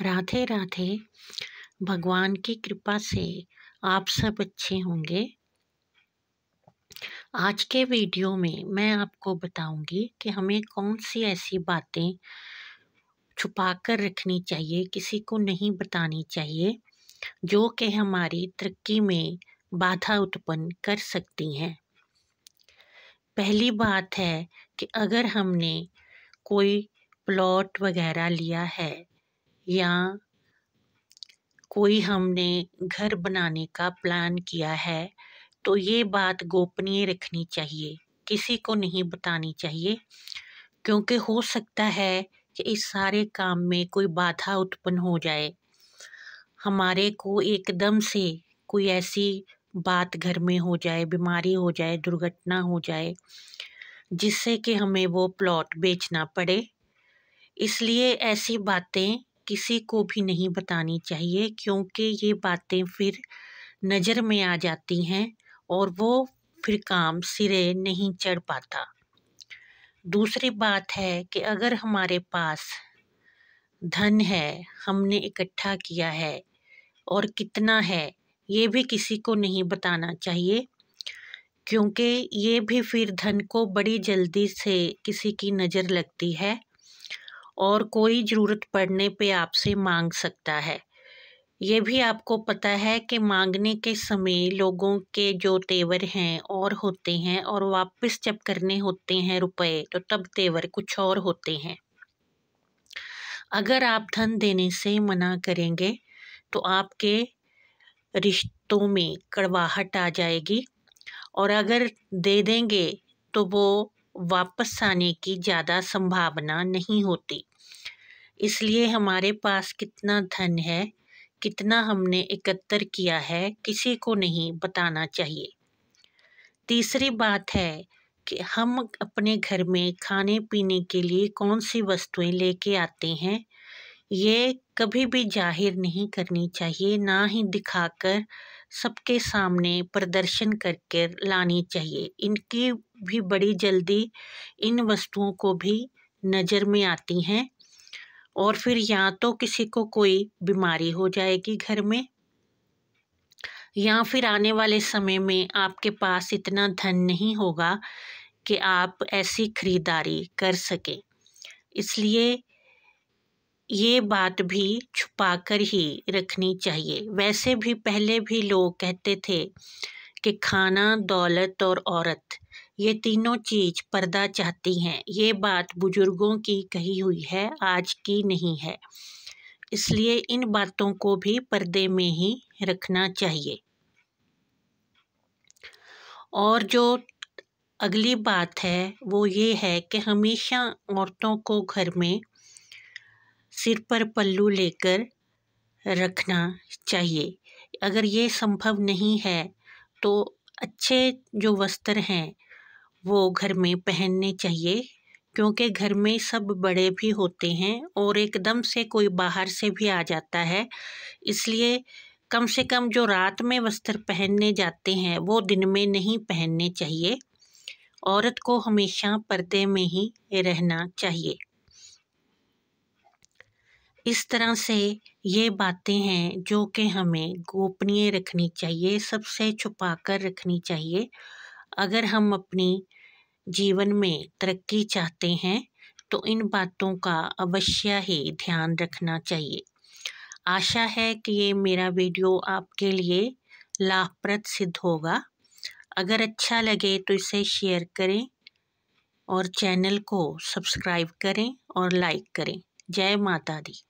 राधे राधे भगवान की कृपा से आप सब अच्छे होंगे आज के वीडियो में मैं आपको बताऊंगी कि हमें कौन सी ऐसी बातें छुपा कर रखनी चाहिए किसी को नहीं बतानी चाहिए जो कि हमारी तरक्की में बाधा उत्पन्न कर सकती हैं पहली बात है कि अगर हमने कोई प्लॉट वगैरह लिया है या कोई हमने घर बनाने का प्लान किया है तो ये बात गोपनीय रखनी चाहिए किसी को नहीं बतानी चाहिए क्योंकि हो सकता है कि इस सारे काम में कोई बाधा उत्पन्न हो जाए हमारे को एकदम से कोई ऐसी बात घर में हो जाए बीमारी हो जाए दुर्घटना हो जाए जिससे कि हमें वो प्लॉट बेचना पड़े इसलिए ऐसी बातें किसी को भी नहीं बतानी चाहिए क्योंकि ये बातें फिर नज़र में आ जाती हैं और वो फिर काम सिरे नहीं चढ़ पाता दूसरी बात है कि अगर हमारे पास धन है हमने इकट्ठा किया है और कितना है ये भी किसी को नहीं बताना चाहिए क्योंकि ये भी फिर धन को बड़ी जल्दी से किसी की नज़र लगती है और कोई ज़रूरत पड़ने पे आपसे मांग सकता है ये भी आपको पता है कि मांगने के समय लोगों के जो तेवर हैं और होते हैं और वापस जब करने होते हैं रुपए तो तब तेवर कुछ और होते हैं अगर आप धन देने से मना करेंगे तो आपके रिश्तों में कड़वाहट आ जाएगी और अगर दे देंगे तो वो वापस आने की ज़्यादा संभावना नहीं होती इसलिए हमारे पास कितना धन है कितना हमने एकत्र किया है किसी को नहीं बताना चाहिए तीसरी बात है कि हम अपने घर में खाने पीने के लिए कौन सी वस्तुएं लेके आते हैं ये कभी भी जाहिर नहीं करनी चाहिए ना ही दिखाकर सबके सामने प्रदर्शन करके लानी चाहिए इनकी भी बड़ी जल्दी इन वस्तुओं को भी नज़र में आती हैं और फिर या तो किसी को कोई बीमारी हो जाएगी घर में या फिर आने वाले समय में आपके पास इतना धन नहीं होगा कि आप ऐसी खरीदारी कर सकें इसलिए ये बात भी छुपा कर ही रखनी चाहिए वैसे भी पहले भी लोग कहते थे कि खाना दौलत और औरत ये तीनों चीज़ पर्दा चाहती हैं ये बात बुज़ुर्गों की कही हुई है आज की नहीं है इसलिए इन बातों को भी पर्दे में ही रखना चाहिए और जो अगली बात है वो ये है कि हमेशा औरतों को घर में सिर पर पल्लू लेकर रखना चाहिए अगर ये संभव नहीं है तो अच्छे जो वस्त्र हैं वो घर में पहनने चाहिए क्योंकि घर में सब बड़े भी होते हैं और एकदम से कोई बाहर से भी आ जाता है इसलिए कम से कम जो रात में वस्त्र पहनने जाते हैं वो दिन में नहीं पहनने चाहिए औरत को हमेशा पर्दे में ही रहना चाहिए इस तरह से ये बातें हैं जो कि हमें गोपनीय रखनी चाहिए सबसे छुपा कर रखनी चाहिए अगर हम अपनी जीवन में तरक्की चाहते हैं तो इन बातों का अवश्य ही ध्यान रखना चाहिए आशा है कि ये मेरा वीडियो आपके लिए लाभप्रद सिद्ध होगा अगर अच्छा लगे तो इसे शेयर करें और चैनल को सब्सक्राइब करें और लाइक करें जय माता दी